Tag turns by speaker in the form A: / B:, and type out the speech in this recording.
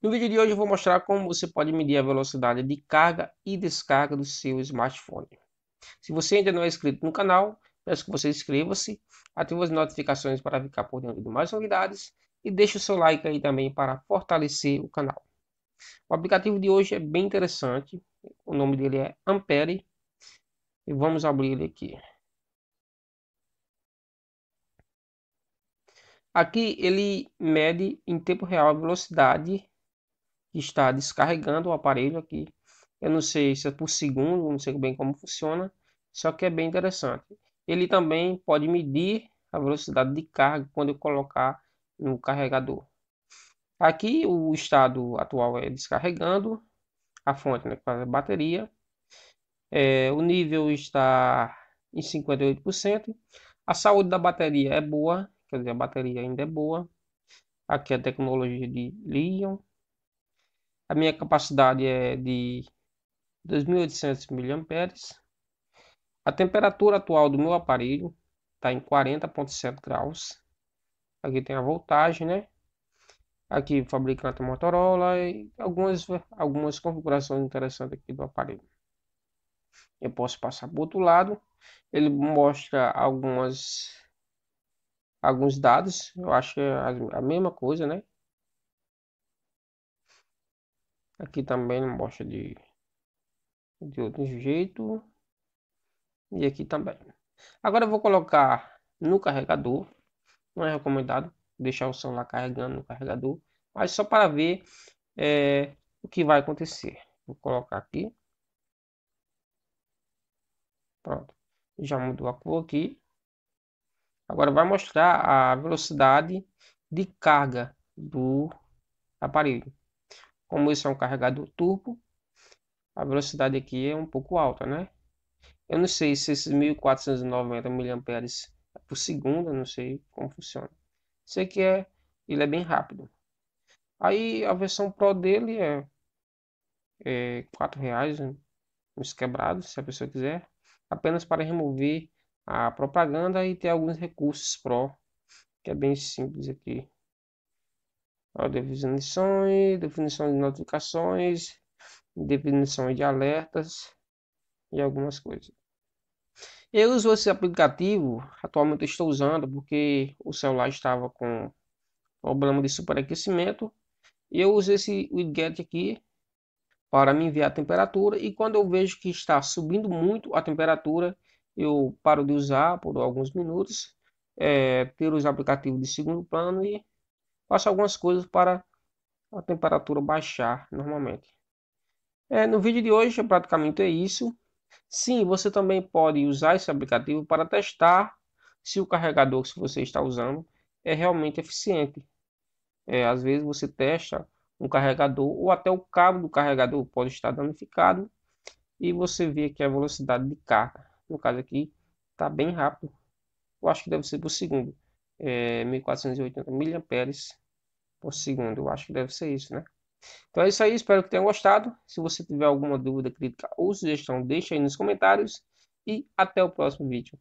A: No vídeo de hoje eu vou mostrar como você pode medir a velocidade de carga e descarga do seu smartphone. Se você ainda não é inscrito no canal, peço que você inscreva-se, ative as notificações para ficar por dentro de mais novidades e deixe o seu like aí também para fortalecer o canal. O aplicativo de hoje é bem interessante, o nome dele é Ampere e vamos abrir ele aqui. Aqui ele mede em tempo real a velocidade está descarregando o aparelho aqui. Eu não sei se é por segundo, não sei bem como funciona, só que é bem interessante. Ele também pode medir a velocidade de carga quando eu colocar no carregador. Aqui o estado atual é descarregando a fonte, né, para a bateria. É, o nível está em 58%. A saúde da bateria é boa, quer dizer, a bateria ainda é boa. Aqui a tecnologia de Lion a minha capacidade é de 2.800 miliamperes. A temperatura atual do meu aparelho está em 40.7 graus. Aqui tem a voltagem, né? Aqui fabricante Motorola e algumas, algumas configurações interessantes aqui do aparelho. Eu posso passar para o outro lado. Ele mostra algumas alguns dados. Eu acho que é a mesma coisa, né? Aqui também não mostra de, de outro jeito. E aqui também. Agora eu vou colocar no carregador. Não é recomendado deixar o celular carregando no carregador. Mas só para ver é, o que vai acontecer. Vou colocar aqui. Pronto. Já mudou a cor aqui. Agora vai mostrar a velocidade de carga do aparelho. Como isso é um carregador turbo, a velocidade aqui é um pouco alta, né? Eu não sei se esses 1490 mAh é por segundo, não sei como funciona. Sei que é, ele é bem rápido. Aí a versão Pro dele é, é R$ reais uns quebrados, se a pessoa quiser, apenas para remover a propaganda e ter alguns recursos Pro, que é bem simples aqui de definições, definição de notificações, definição de alertas e algumas coisas. Eu uso esse aplicativo, atualmente estou usando porque o celular estava com problema de superaquecimento. eu uso esse widget aqui para me enviar a temperatura e quando eu vejo que está subindo muito a temperatura, eu paro de usar por alguns minutos, é, eh, ter os aplicativos de segundo plano e Faça algumas coisas para a temperatura baixar normalmente. É, no vídeo de hoje praticamente é isso. Sim, você também pode usar esse aplicativo para testar se o carregador que você está usando é realmente eficiente. É, às vezes você testa um carregador ou até o cabo do carregador pode estar danificado e você vê que a velocidade de carga, no caso aqui, está bem rápido. Eu acho que deve ser por segundo é, 1480 miliamperes por segundo. Eu acho que deve ser isso, né? Então é isso aí, espero que tenham gostado. Se você tiver alguma dúvida, crítica ou sugestão, deixa aí nos comentários. E até o próximo vídeo.